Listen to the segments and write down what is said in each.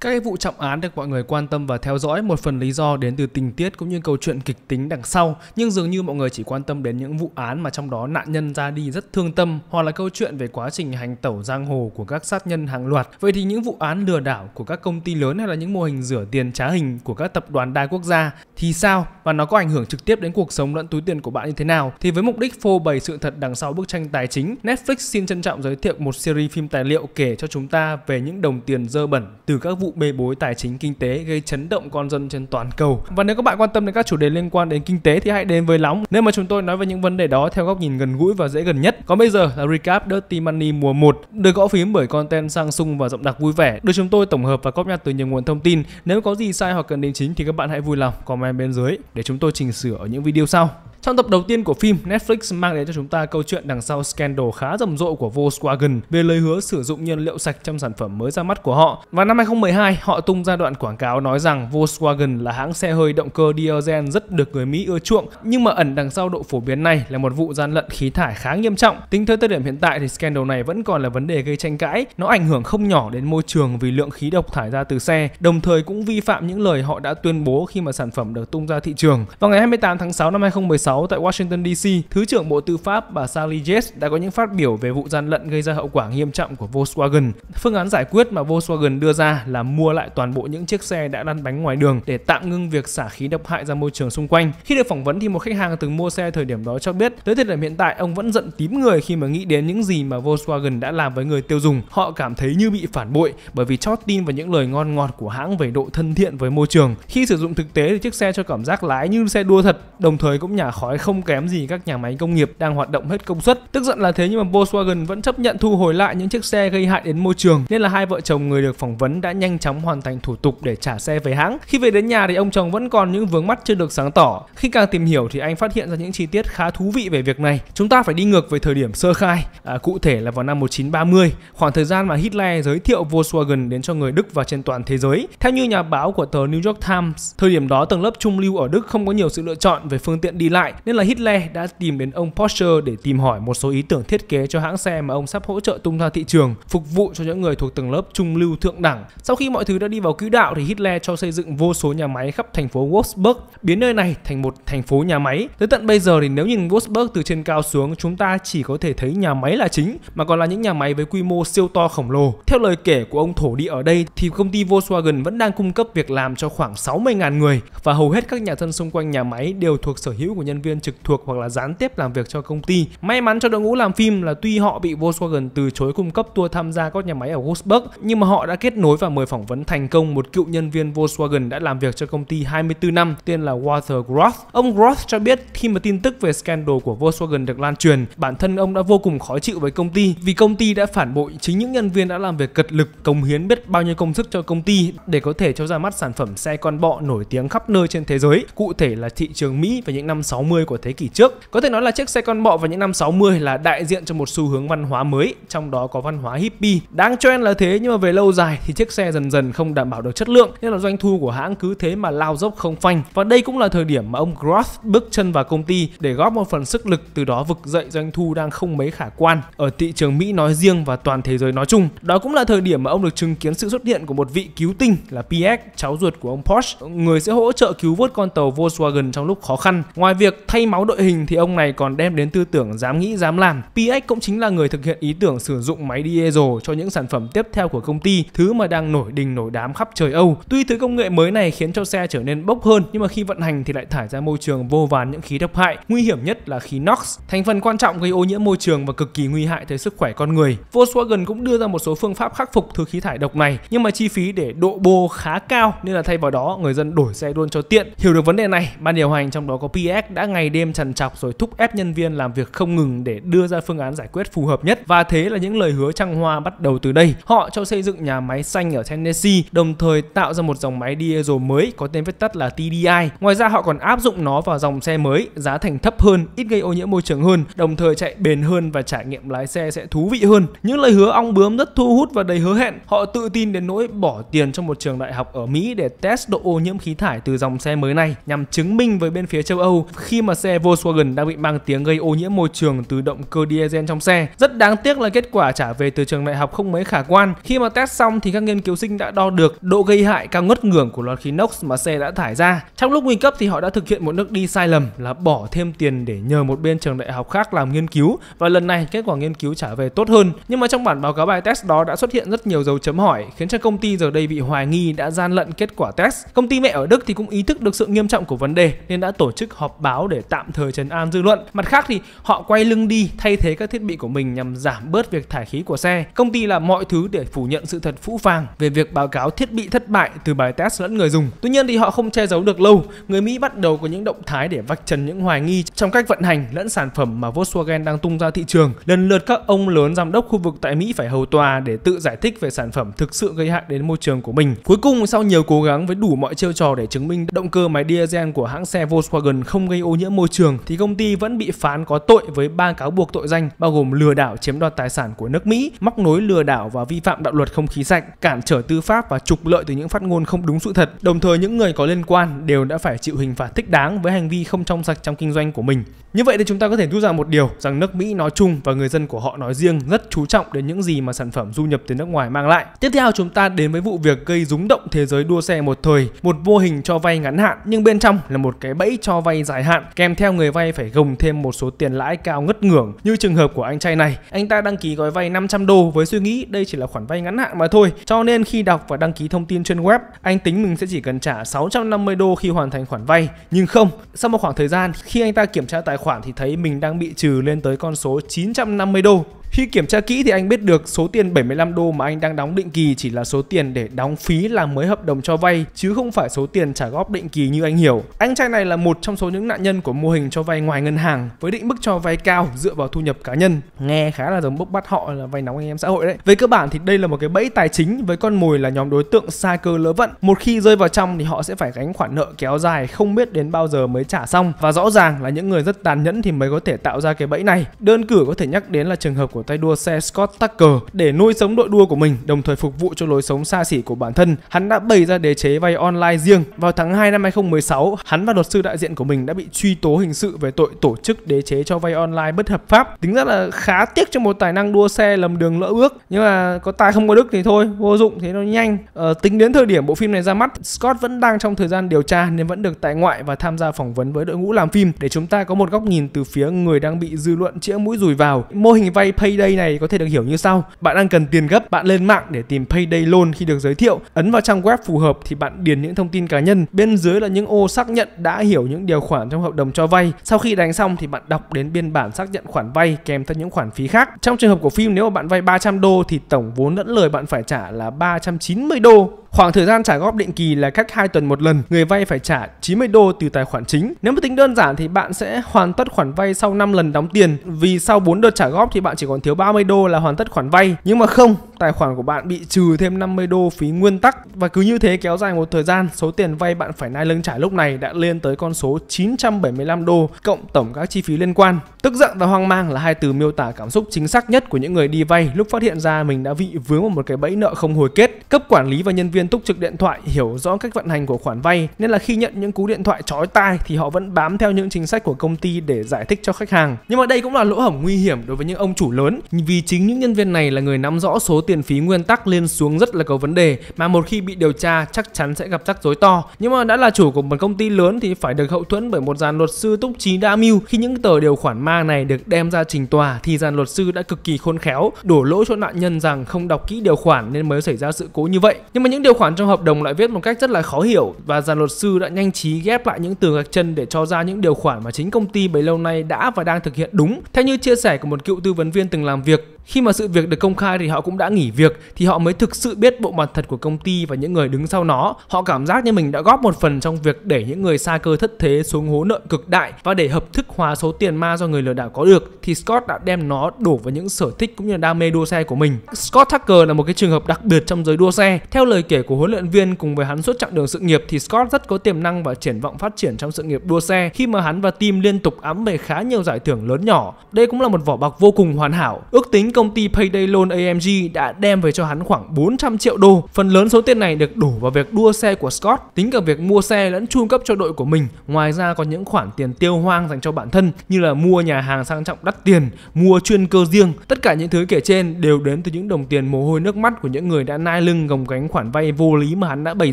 Các cái vụ trọng án được mọi người quan tâm và theo dõi một phần lý do đến từ tình tiết cũng như câu chuyện kịch tính đằng sau, nhưng dường như mọi người chỉ quan tâm đến những vụ án mà trong đó nạn nhân ra đi rất thương tâm hoặc là câu chuyện về quá trình hành tẩu giang hồ của các sát nhân hàng loạt. Vậy thì những vụ án lừa đảo của các công ty lớn hay là những mô hình rửa tiền trá hình của các tập đoàn đa quốc gia thì sao và nó có ảnh hưởng trực tiếp đến cuộc sống lẫn túi tiền của bạn như thế nào? Thì với mục đích phô bày sự thật đằng sau bức tranh tài chính, Netflix xin trân trọng giới thiệu một series phim tài liệu kể cho chúng ta về những đồng tiền dơ bẩn từ các vụ bê bối tài chính kinh tế gây chấn động con dân trên toàn cầu. Và nếu các bạn quan tâm đến các chủ đề liên quan đến kinh tế thì hãy đến với Lóng, nơi mà chúng tôi nói về những vấn đề đó theo góc nhìn gần gũi và dễ gần nhất. Còn bây giờ là recap Dirty Money mùa 1, được gõ phím bởi content sang sung và giọng đặc vui vẻ, được chúng tôi tổng hợp và cóp nhặt từ nhiều nguồn thông tin. Nếu có gì sai hoặc cần đính chính thì các bạn hãy vui lòng comment bên dưới để chúng tôi chỉnh sửa ở những video sau. Trong tập đầu tiên của phim, Netflix mang đến cho chúng ta câu chuyện đằng sau scandal khá rầm rộ của Volkswagen về lời hứa sử dụng nhiên liệu sạch trong sản phẩm mới ra mắt của họ. Và năm 2012, họ tung ra đoạn quảng cáo nói rằng Volkswagen là hãng xe hơi động cơ diesel rất được người Mỹ ưa chuộng, nhưng mà ẩn đằng sau độ phổ biến này là một vụ gian lận khí thải khá nghiêm trọng. Tính tới thời điểm hiện tại thì scandal này vẫn còn là vấn đề gây tranh cãi, nó ảnh hưởng không nhỏ đến môi trường vì lượng khí độc thải ra từ xe, đồng thời cũng vi phạm những lời họ đã tuyên bố khi mà sản phẩm được tung ra thị trường. Vào ngày 28 tháng 6 năm 2016, 6 tại Washington DC, Thứ trưởng Bộ Tư pháp bà Sally Yates đã có những phát biểu về vụ gian lận gây ra hậu quả nghiêm trọng của Volkswagen. Phương án giải quyết mà Volkswagen đưa ra là mua lại toàn bộ những chiếc xe đã lăn bánh ngoài đường để tạm ngưng việc xả khí độc hại ra môi trường xung quanh. Khi được phỏng vấn thì một khách hàng từng mua xe thời điểm đó cho biết, tới thời điểm hiện tại ông vẫn giận tím người khi mà nghĩ đến những gì mà Volkswagen đã làm với người tiêu dùng. Họ cảm thấy như bị phản bội bởi vì chót tin vào những lời ngon ngọt của hãng về độ thân thiện với môi trường. Khi sử dụng thực tế thì chiếc xe cho cảm giác lái như xe đua thật, đồng thời cũng nhả khói không kém gì các nhà máy công nghiệp đang hoạt động hết công suất. Tức giận là thế nhưng mà Volkswagen vẫn chấp nhận thu hồi lại những chiếc xe gây hại đến môi trường nên là hai vợ chồng người được phỏng vấn đã nhanh chóng hoàn thành thủ tục để trả xe về hãng. Khi về đến nhà thì ông chồng vẫn còn những vướng mắt chưa được sáng tỏ. Khi càng tìm hiểu thì anh phát hiện ra những chi tiết khá thú vị về việc này. Chúng ta phải đi ngược về thời điểm sơ khai, à, cụ thể là vào năm 1930, khoảng thời gian mà Hitler giới thiệu Volkswagen đến cho người Đức và trên toàn thế giới. Theo như nhà báo của tờ New York Times, thời điểm đó tầng lớp trung lưu ở Đức không có nhiều sự lựa chọn về phương tiện đi lại mạnh nên là Hitler đã tìm đến ông Porsche để tìm hỏi một số ý tưởng thiết kế cho hãng xe mà ông sắp hỗ trợ tung ra thị trường, phục vụ cho những người thuộc tầng lớp trung lưu thượng đẳng. Sau khi mọi thứ đã đi vào quỹ đạo thì Hitler cho xây dựng vô số nhà máy khắp thành phố Wolfsburg, biến nơi này thành một thành phố nhà máy. Tới tận bây giờ thì nếu nhìn Wolfsburg từ trên cao xuống, chúng ta chỉ có thể thấy nhà máy là chính mà còn là những nhà máy với quy mô siêu to khổng lồ. Theo lời kể của ông thổ địa ở đây thì công ty Volkswagen vẫn đang cung cấp việc làm cho khoảng 60.000 người và hầu hết các nhà dân xung quanh nhà máy đều thuộc sở hữu của nhân viên trực thuộc hoặc là gián tiếp làm việc cho công ty. May mắn cho đội ngũ làm phim là tuy họ bị Volkswagen từ chối cung cấp tour tham gia các nhà máy ở Wolfsburg nhưng mà họ đã kết nối và mời phỏng vấn thành công một cựu nhân viên Volkswagen đã làm việc cho công ty 24 năm tên là Walter Groth. Ông Groth cho biết khi mà tin tức về scandal của Volkswagen được lan truyền, bản thân ông đã vô cùng khó chịu với công ty vì công ty đã phản bội chính những nhân viên đã làm việc cật lực, cống hiến biết bao nhiêu công sức cho công ty để có thể cho ra mắt sản phẩm xe con bọ nổi tiếng khắp nơi trên thế giới, cụ thể là thị trường Mỹ vào những năm 60 60 của thế kỷ trước. Có thể nói là chiếc xe con bọ vào những năm 60 là đại diện cho một xu hướng văn hóa mới, trong đó có văn hóa hippie. Đáng trend là thế nhưng mà về lâu dài thì chiếc xe dần dần không đảm bảo được chất lượng nên là doanh thu của hãng cứ thế mà lao dốc không phanh. Và đây cũng là thời điểm mà ông Groth bước chân vào công ty để góp một phần sức lực từ đó vực dậy doanh thu đang không mấy khả quan ở thị trường Mỹ nói riêng và toàn thế giới nói chung. Đó cũng là thời điểm mà ông được chứng kiến sự xuất hiện của một vị cứu tinh là Pierre, cháu ruột của ông Porsche, người sẽ hỗ trợ cứu vớt con tàu Volkswagen trong lúc khó khăn. Ngoài việc việc thay máu đội hình thì ông này còn đem đến tư tưởng dám nghĩ dám làm. PX cũng chính là người thực hiện ý tưởng sử dụng máy diesel cho những sản phẩm tiếp theo của công ty, thứ mà đang nổi đình nổi đám khắp trời Âu. Tuy thứ công nghệ mới này khiến cho xe trở nên bốc hơn, nhưng mà khi vận hành thì lại thải ra môi trường vô vàn những khí độc hại, nguy hiểm nhất là khí NOx, thành phần quan trọng gây ô nhiễm môi trường và cực kỳ nguy hại tới sức khỏe con người. Volkswagen cũng đưa ra một số phương pháp khắc phục thứ khí thải độc này, nhưng mà chi phí để độ bô khá cao nên là thay vào đó người dân đổi xe luôn cho tiện. Hiểu được vấn đề này, ban điều hành trong đó có PX đã đã ngày đêm trằn trọc rồi thúc ép nhân viên làm việc không ngừng để đưa ra phương án giải quyết phù hợp nhất và thế là những lời hứa trăng hoa bắt đầu từ đây. Họ cho xây dựng nhà máy xanh ở Tennessee, đồng thời tạo ra một dòng máy diesel mới có tên viết tắt là TDI. Ngoài ra họ còn áp dụng nó vào dòng xe mới, giá thành thấp hơn, ít gây ô nhiễm môi trường hơn, đồng thời chạy bền hơn và trải nghiệm lái xe sẽ thú vị hơn. Những lời hứa ong bướm rất thu hút và đầy hứa hẹn. Họ tự tin đến nỗi bỏ tiền cho một trường đại học ở Mỹ để test độ ô nhiễm khí thải từ dòng xe mới này nhằm chứng minh với bên phía châu Âu khi mà xe Volkswagen đang bị mang tiếng gây ô nhiễm môi trường từ động cơ diesel trong xe. Rất đáng tiếc là kết quả trả về từ trường đại học không mấy khả quan. Khi mà test xong thì các nghiên cứu sinh đã đo được độ gây hại cao ngất ngưởng của loạt khí NOx mà xe đã thải ra. Trong lúc nguy cấp thì họ đã thực hiện một nước đi sai lầm là bỏ thêm tiền để nhờ một bên trường đại học khác làm nghiên cứu và lần này kết quả nghiên cứu trả về tốt hơn. Nhưng mà trong bản báo cáo bài test đó đã xuất hiện rất nhiều dấu chấm hỏi khiến cho công ty giờ đây bị hoài nghi đã gian lận kết quả test. Công ty mẹ ở Đức thì cũng ý thức được sự nghiêm trọng của vấn đề nên đã tổ chức họp báo báo để tạm thời trấn an dư luận. Mặt khác thì họ quay lưng đi thay thế các thiết bị của mình nhằm giảm bớt việc thải khí của xe. Công ty làm mọi thứ để phủ nhận sự thật phũ phàng về việc báo cáo thiết bị thất bại từ bài test lẫn người dùng. Tuy nhiên thì họ không che giấu được lâu, người Mỹ bắt đầu có những động thái để vạch trần những hoài nghi trong cách vận hành lẫn sản phẩm mà Volkswagen đang tung ra thị trường. Lần lượt các ông lớn giám đốc khu vực tại Mỹ phải hầu tòa để tự giải thích về sản phẩm thực sự gây hại đến môi trường của mình. Cuối cùng sau nhiều cố gắng với đủ mọi chiêu trò để chứng minh động cơ máy diesel của hãng xe Volkswagen không gây ô ô nhiễm môi trường thì công ty vẫn bị phán có tội với ba cáo buộc tội danh bao gồm lừa đảo chiếm đoạt tài sản của nước Mỹ, móc nối lừa đảo và vi phạm đạo luật không khí sạch, cản trở tư pháp và trục lợi từ những phát ngôn không đúng sự thật. Đồng thời những người có liên quan đều đã phải chịu hình phạt thích đáng với hành vi không trong sạch trong kinh doanh của mình. Như vậy thì chúng ta có thể rút ra một điều rằng nước Mỹ nói chung và người dân của họ nói riêng rất chú trọng đến những gì mà sản phẩm du nhập từ nước ngoài mang lại. Tiếp theo chúng ta đến với vụ việc gây rúng động thế giới đua xe một thời, một vô hình cho vay ngắn hạn nhưng bên trong là một cái bẫy cho vay dài hạn hạn, kèm theo người vay phải gồng thêm một số tiền lãi cao ngất ngưởng như trường hợp của anh trai này. Anh ta đăng ký gói vay 500 đô với suy nghĩ đây chỉ là khoản vay ngắn hạn mà thôi. Cho nên khi đọc và đăng ký thông tin trên web, anh tính mình sẽ chỉ cần trả 650 đô khi hoàn thành khoản vay. Nhưng không, sau một khoảng thời gian khi anh ta kiểm tra tài khoản thì thấy mình đang bị trừ lên tới con số 950 đô. Khi kiểm tra kỹ thì anh biết được số tiền 75 đô mà anh đang đóng định kỳ chỉ là số tiền để đóng phí làm mới hợp đồng cho vay chứ không phải số tiền trả góp định kỳ như anh hiểu. Anh trai này là một trong số những nạn nhân của mô hình cho vay ngoài ngân hàng với định mức cho vay cao dựa vào thu nhập cá nhân. Nghe khá là giống bốc bắt họ là vay nóng anh em xã hội đấy. Về cơ bản thì đây là một cái bẫy tài chính với con mồi là nhóm đối tượng sai cơ lỡ vận. Một khi rơi vào trong thì họ sẽ phải gánh khoản nợ kéo dài không biết đến bao giờ mới trả xong và rõ ràng là những người rất tàn nhẫn thì mới có thể tạo ra cái bẫy này. Đơn cử có thể nhắc đến là trường hợp của của tay đua xe Scott Tucker để nuôi sống đội đua của mình, đồng thời phục vụ cho lối sống xa xỉ của bản thân. Hắn đã bày ra đế chế vay online riêng. Vào tháng 2 năm 2016, hắn và luật sư đại diện của mình đã bị truy tố hình sự về tội tổ chức đế chế cho vay online bất hợp pháp. Tính ra là khá tiếc cho một tài năng đua xe lầm đường lỡ ước, nhưng mà có tài không có đức thì thôi, vô dụng thế nó nhanh. Ờ, tính đến thời điểm bộ phim này ra mắt, Scott vẫn đang trong thời gian điều tra nên vẫn được tại ngoại và tham gia phỏng vấn với đội ngũ làm phim để chúng ta có một góc nhìn từ phía người đang bị dư luận chĩa mũi dùi vào. Mô hình vay pay Payday này có thể được hiểu như sau. Bạn đang cần tiền gấp, bạn lên mạng để tìm Payday Loan khi được giới thiệu. Ấn vào trang web phù hợp thì bạn điền những thông tin cá nhân. Bên dưới là những ô xác nhận đã hiểu những điều khoản trong hợp đồng cho vay. Sau khi đánh xong thì bạn đọc đến biên bản xác nhận khoản vay kèm theo những khoản phí khác. Trong trường hợp của phim nếu mà bạn vay 300 đô thì tổng vốn lẫn lời bạn phải trả là 390 đô Khoảng thời gian trả góp định kỳ là cách 2 tuần một lần, người vay phải trả 90 đô từ tài khoản chính. Nếu mà tính đơn giản thì bạn sẽ hoàn tất khoản vay sau 5 lần đóng tiền, vì sau 4 đợt trả góp thì bạn chỉ còn thiếu 30 đô là hoàn tất khoản vay. Nhưng mà không, tài khoản của bạn bị trừ thêm 50 đô phí nguyên tắc và cứ như thế kéo dài một thời gian, số tiền vay bạn phải nai lưng trả lúc này đã lên tới con số 975 đô cộng tổng các chi phí liên quan. Tức giận và hoang mang là hai từ miêu tả cảm xúc chính xác nhất của những người đi vay lúc phát hiện ra mình đã bị vướng vào một cái bẫy nợ không hồi kết. Cấp quản lý và nhân viên túc trực điện thoại hiểu rõ cách vận hành của khoản vay nên là khi nhận những cú điện thoại chói tai thì họ vẫn bám theo những chính sách của công ty để giải thích cho khách hàng. Nhưng mà đây cũng là lỗ hổng nguy hiểm đối với những ông chủ lớn vì chính những nhân viên này là người nắm rõ số tiền tiền phí nguyên tắc lên xuống rất là có vấn đề mà một khi bị điều tra chắc chắn sẽ gặp rắc rối to. Nhưng mà đã là chủ của một công ty lớn thì phải được hậu thuẫn bởi một dàn luật sư túc trí đa mưu khi những tờ điều khoản ma này được đem ra trình tòa thì dàn luật sư đã cực kỳ khôn khéo đổ lỗi cho nạn nhân rằng không đọc kỹ điều khoản nên mới xảy ra sự cố như vậy. Nhưng mà những điều khoản trong hợp đồng lại viết một cách rất là khó hiểu và dàn luật sư đã nhanh trí ghép lại những từ gạch chân để cho ra những điều khoản mà chính công ty bấy lâu nay đã và đang thực hiện đúng. Theo như chia sẻ của một cựu tư vấn viên từng làm việc, khi mà sự việc được công khai thì họ cũng đã nghỉ việc thì họ mới thực sự biết bộ mặt thật của công ty và những người đứng sau nó họ cảm giác như mình đã góp một phần trong việc để những người xa cơ thất thế xuống hố nợ cực đại và để hợp thức hóa số tiền ma do người lừa đảo có được thì Scott đã đem nó đổ vào những sở thích cũng như đam mê đua xe của mình Scott Tucker là một cái trường hợp đặc biệt trong giới đua xe theo lời kể của huấn luyện viên cùng với hắn suốt chặng đường sự nghiệp thì Scott rất có tiềm năng và triển vọng phát triển trong sự nghiệp đua xe khi mà hắn và team liên tục ám về khá nhiều giải thưởng lớn nhỏ đây cũng là một vỏ bọc vô cùng hoàn hảo ước tính công ty Payday Loan AMG đã đem về cho hắn khoảng 400 triệu đô. Phần lớn số tiền này được đổ vào việc đua xe của Scott, tính cả việc mua xe lẫn chu cấp cho đội của mình. Ngoài ra có những khoản tiền tiêu hoang dành cho bản thân như là mua nhà hàng sang trọng đắt tiền, mua chuyên cơ riêng. Tất cả những thứ kể trên đều đến từ những đồng tiền mồ hôi nước mắt của những người đã nai lưng gồng gánh khoản vay vô lý mà hắn đã bày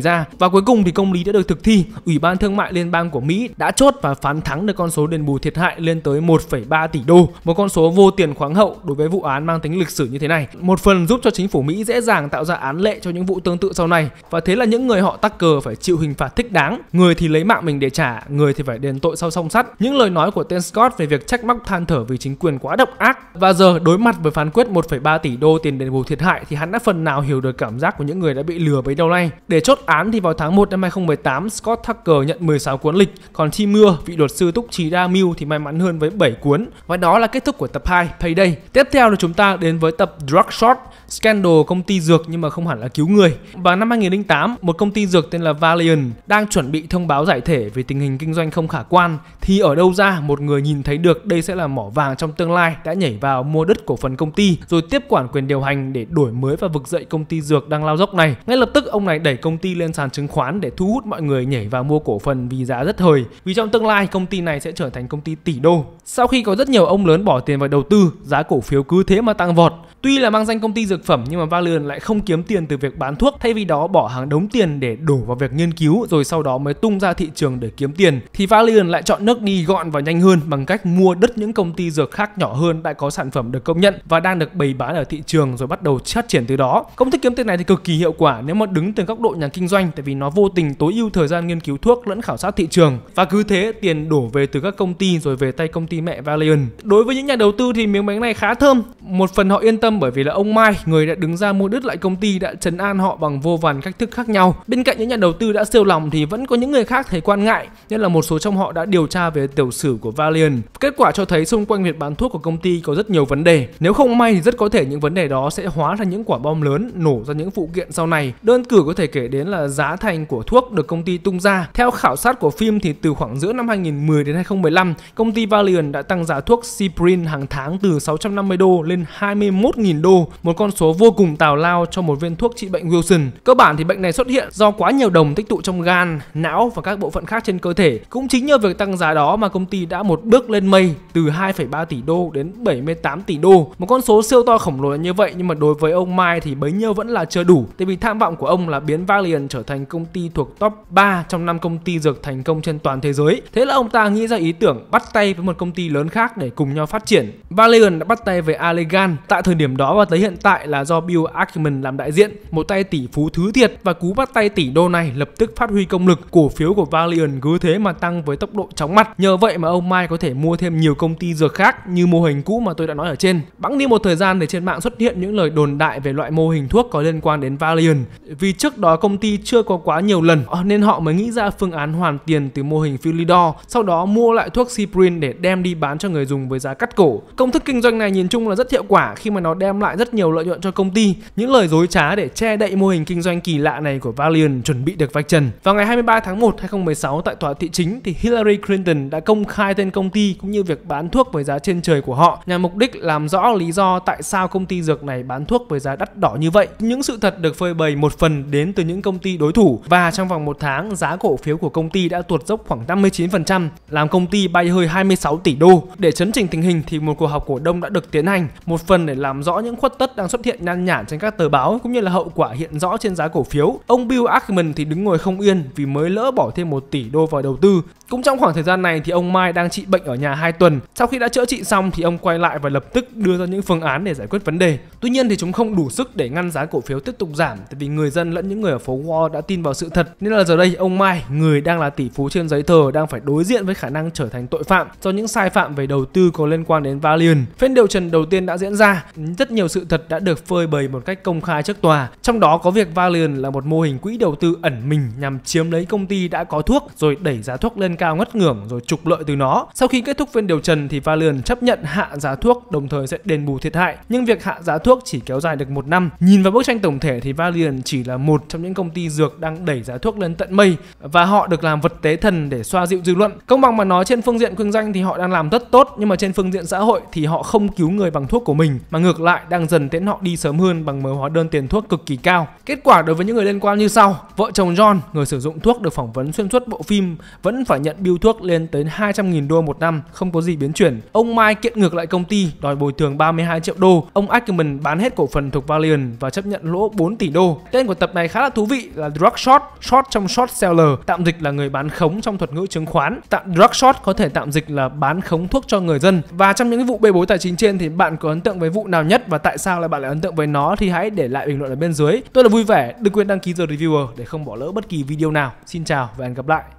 ra. Và cuối cùng thì công lý đã được thực thi. Ủy ban thương mại liên bang của Mỹ đã chốt và phán thắng được con số đền bù thiệt hại lên tới 1,3 tỷ đô, một con số vô tiền khoáng hậu đối với vụ án mang tính lịch sử như thế này. Một phần giúp cho chính phủ Mỹ dễ dàng tạo ra án lệ cho những vụ tương tự sau này và thế là những người họ tắc cờ phải chịu hình phạt thích đáng, người thì lấy mạng mình để trả, người thì phải đền tội sau song sắt. Những lời nói của tên Scott về việc trách móc than thở vì chính quyền quá độc ác và giờ đối mặt với phán quyết 1,3 tỷ đô tiền đền bù thiệt hại thì hắn đã phần nào hiểu được cảm giác của những người đã bị lừa bấy đâu nay. Để chốt án thì vào tháng 1 năm 2018, Scott Tucker nhận 16 cuốn lịch, còn Chi Mưa, vị luật sư túc trí đa mưu thì may mắn hơn với 7 cuốn. Và đó là kết thúc của tập 2 Payday. Tiếp theo là chúng ta đến với tập Drug Shot scandal công ty dược nhưng mà không hẳn là cứu người. Và năm 2008, một công ty dược tên là Valiant đang chuẩn bị thông báo giải thể vì tình hình kinh doanh không khả quan thì ở đâu ra một người nhìn thấy được đây sẽ là mỏ vàng trong tương lai đã nhảy vào mua đất cổ phần công ty rồi tiếp quản quyền điều hành để đổi mới và vực dậy công ty dược đang lao dốc này. Ngay lập tức ông này đẩy công ty lên sàn chứng khoán để thu hút mọi người nhảy vào mua cổ phần vì giá rất thời. Vì trong tương lai công ty này sẽ trở thành công ty tỷ đô. Sau khi có rất nhiều ông lớn bỏ tiền vào đầu tư, giá cổ phiếu cứ thế mà tăng vọt. Tuy là mang danh công ty dược dược phẩm nhưng mà Valen lại không kiếm tiền từ việc bán thuốc, thay vì đó bỏ hàng đống tiền để đổ vào việc nghiên cứu rồi sau đó mới tung ra thị trường để kiếm tiền thì Valen lại chọn nước đi gọn và nhanh hơn bằng cách mua đất những công ty dược khác nhỏ hơn đã có sản phẩm được công nhận và đang được bày bán ở thị trường rồi bắt đầu phát triển từ đó. Công thức kiếm tiền này thì cực kỳ hiệu quả nếu mà đứng từ góc độ nhà kinh doanh tại vì nó vô tình tối ưu thời gian nghiên cứu thuốc lẫn khảo sát thị trường và cứ thế tiền đổ về từ các công ty rồi về tay công ty mẹ Valiant. Đối với những nhà đầu tư thì miếng bánh này khá thơm. Một phần họ yên tâm bởi vì là ông Mai, người đã đứng ra mua đứt lại công ty đã chấn an họ bằng vô vàn cách thức khác nhau. Bên cạnh những nhà đầu tư đã siêu lòng thì vẫn có những người khác thấy quan ngại, nhất là một số trong họ đã điều tra về tiểu sử của Valiant. Kết quả cho thấy xung quanh việc bán thuốc của công ty có rất nhiều vấn đề. Nếu không may thì rất có thể những vấn đề đó sẽ hóa thành những quả bom lớn nổ ra những phụ kiện sau này. Đơn cử có thể kể đến là giá thành của thuốc được công ty tung ra. Theo khảo sát của phim thì từ khoảng giữa năm 2010 đến 2015, công ty Valiant đã tăng giá thuốc Ciprin hàng tháng từ 650 đô lên 21.000 đô, một con số vô cùng tào lao cho một viên thuốc trị bệnh Wilson. Cơ bản thì bệnh này xuất hiện do quá nhiều đồng tích tụ trong gan, não và các bộ phận khác trên cơ thể. Cũng chính nhờ việc tăng giá đó mà công ty đã một bước lên mây từ 2,3 tỷ đô đến 78 tỷ đô. Một con số siêu to khổng lồ như vậy nhưng mà đối với ông Mai thì bấy nhiêu vẫn là chưa đủ. Tại vì tham vọng của ông là biến Valiant trở thành công ty thuộc top 3 trong năm công ty dược thành công trên toàn thế giới. Thế là ông ta nghĩ ra ý tưởng bắt tay với một công ty lớn khác để cùng nhau phát triển. Valiant đã bắt tay với Allegan. Tại thời điểm đó và tới hiện tại là do Bill Ackman làm đại diện, một tay tỷ phú thứ thiệt và cú bắt tay tỷ đô này lập tức phát huy công lực, cổ phiếu của Valiant cứ thế mà tăng với tốc độ chóng mặt. Nhờ vậy mà ông Mai có thể mua thêm nhiều công ty dược khác như mô hình cũ mà tôi đã nói ở trên. Bẵng đi một thời gian thì trên mạng xuất hiện những lời đồn đại về loại mô hình thuốc có liên quan đến Valiant. Vì trước đó công ty chưa có quá nhiều lần ờ, nên họ mới nghĩ ra phương án hoàn tiền từ mô hình Philidor, sau đó mua lại thuốc Ciprin để đem đi bán cho người dùng với giá cắt cổ. Công thức kinh doanh này nhìn chung là rất hiệu quả khi mà nó đem lại rất nhiều lợi nhuận nhuận cho công ty. Những lời dối trá để che đậy mô hình kinh doanh kỳ lạ này của Valiant chuẩn bị được vạch trần. Vào ngày 23 tháng 1, 2016 tại tòa thị chính thì Hillary Clinton đã công khai tên công ty cũng như việc bán thuốc với giá trên trời của họ nhằm mục đích làm rõ lý do tại sao công ty dược này bán thuốc với giá đắt đỏ như vậy. Những sự thật được phơi bày một phần đến từ những công ty đối thủ và trong vòng một tháng giá cổ phiếu của công ty đã tuột dốc khoảng 59%, làm công ty bay hơi 26 tỷ đô. Để chấn chỉnh tình hình thì một cuộc họp cổ đông đã được tiến hành, một phần để làm rõ những khuất tất đang xuất hiện hiện nhan nhản trên các tờ báo cũng như là hậu quả hiện rõ trên giá cổ phiếu. Ông Bill Ackman thì đứng ngồi không yên vì mới lỡ bỏ thêm 1 tỷ đô vào đầu tư. Cũng trong khoảng thời gian này thì ông Mai đang trị bệnh ở nhà 2 tuần. Sau khi đã chữa trị xong thì ông quay lại và lập tức đưa ra những phương án để giải quyết vấn đề. Tuy nhiên thì chúng không đủ sức để ngăn giá cổ phiếu tiếp tục giảm vì người dân lẫn những người ở phố Wall đã tin vào sự thật. Nên là giờ đây ông Mai, người đang là tỷ phú trên giấy tờ đang phải đối diện với khả năng trở thành tội phạm do những sai phạm về đầu tư có liên quan đến Valiant. Phiên điều trần đầu tiên đã diễn ra, rất nhiều sự thật đã được được phơi bày một cách công khai trước tòa. Trong đó có việc Valiant là một mô hình quỹ đầu tư ẩn mình nhằm chiếm lấy công ty đã có thuốc rồi đẩy giá thuốc lên cao ngất ngưỡng rồi trục lợi từ nó. Sau khi kết thúc phiên điều trần thì Valiant chấp nhận hạ giá thuốc đồng thời sẽ đền bù thiệt hại. Nhưng việc hạ giá thuốc chỉ kéo dài được một năm. Nhìn vào bức tranh tổng thể thì Valiant chỉ là một trong những công ty dược đang đẩy giá thuốc lên tận mây và họ được làm vật tế thần để xoa dịu dư luận. Công bằng mà nói trên phương diện kinh doanh thì họ đang làm rất tốt nhưng mà trên phương diện xã hội thì họ không cứu người bằng thuốc của mình mà ngược lại đang dần tiễn họ đi sớm hơn bằng mớ hóa đơn tiền thuốc cực kỳ cao. Kết quả đối với những người liên quan như sau. Vợ chồng John, người sử dụng thuốc được phỏng vấn xuyên suốt bộ phim, vẫn phải nhận bill thuốc lên tới 200.000 đô một năm, không có gì biến chuyển. Ông Mai kiện ngược lại công ty, đòi bồi thường 32 triệu đô. Ông Ackerman bán hết cổ phần thuộc Valiant và chấp nhận lỗ 4 tỷ đô. Tên của tập này khá là thú vị là Drug Short, short trong short seller, tạm dịch là người bán khống trong thuật ngữ chứng khoán. Tạm Drug Short có thể tạm dịch là bán khống thuốc cho người dân. Và trong những vụ bê bối tài chính trên thì bạn có ấn tượng với vụ nào nhất và tại sao lại bạn lại ấn tượng với nó thì hãy để lại bình luận ở bên dưới. Tôi là vui vẻ, đừng quên đăng ký The Reviewer để không bỏ lỡ bất kỳ video nào. Xin chào và hẹn gặp lại.